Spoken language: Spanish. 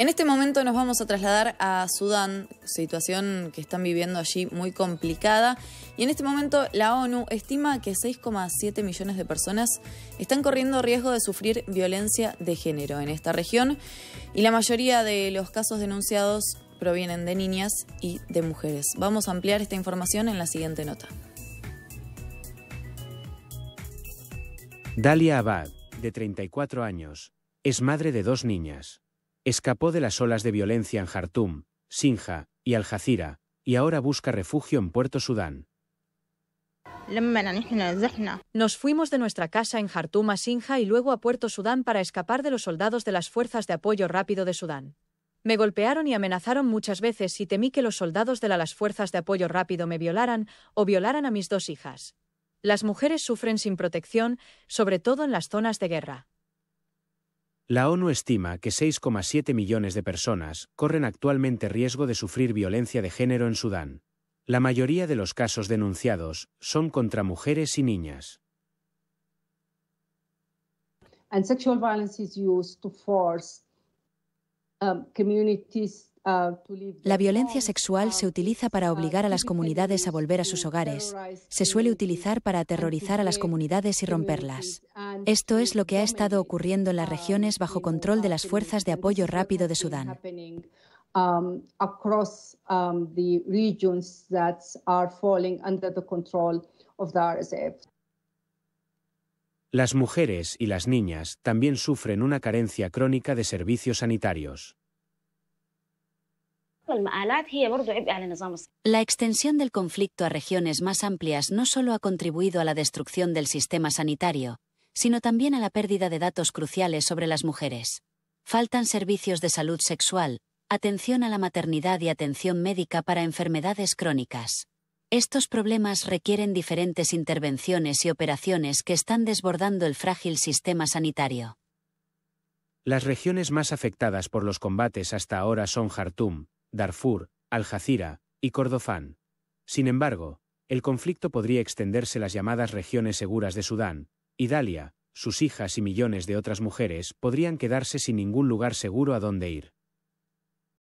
En este momento nos vamos a trasladar a Sudán, situación que están viviendo allí muy complicada. Y en este momento la ONU estima que 6,7 millones de personas están corriendo riesgo de sufrir violencia de género en esta región. Y la mayoría de los casos denunciados provienen de niñas y de mujeres. Vamos a ampliar esta información en la siguiente nota. Dalia Abad, de 34 años, es madre de dos niñas. Escapó de las olas de violencia en Jartum, Sinja y Al Jazira, y ahora busca refugio en Puerto Sudán. Nos fuimos de nuestra casa en Jartum a Sinja y luego a Puerto Sudán para escapar de los soldados de las Fuerzas de Apoyo Rápido de Sudán. Me golpearon y amenazaron muchas veces y temí que los soldados de las Fuerzas de Apoyo Rápido me violaran o violaran a mis dos hijas. Las mujeres sufren sin protección, sobre todo en las zonas de guerra. La ONU estima que 6,7 millones de personas corren actualmente riesgo de sufrir violencia de género en Sudán. La mayoría de los casos denunciados son contra mujeres y niñas. la violencia sexual se utiliza para uh, obligar a las comunidades a volver a sus hogares. Se suele utilizar para aterrorizar a las comunidades y romperlas. Esto es lo que ha estado ocurriendo en las regiones bajo control de las fuerzas de apoyo rápido de Sudán. Las mujeres y las niñas también sufren una carencia crónica de servicios sanitarios. La extensión del conflicto a regiones más amplias no solo ha contribuido a la destrucción del sistema sanitario, sino también a la pérdida de datos cruciales sobre las mujeres. Faltan servicios de salud sexual, atención a la maternidad y atención médica para enfermedades crónicas. Estos problemas requieren diferentes intervenciones y operaciones que están desbordando el frágil sistema sanitario. Las regiones más afectadas por los combates hasta ahora son Jartum, Darfur, Al-Jazira y Cordofán. Sin embargo, el conflicto podría extenderse las llamadas regiones seguras de Sudán, y Dalia, sus hijas y millones de otras mujeres podrían quedarse sin ningún lugar seguro a donde ir.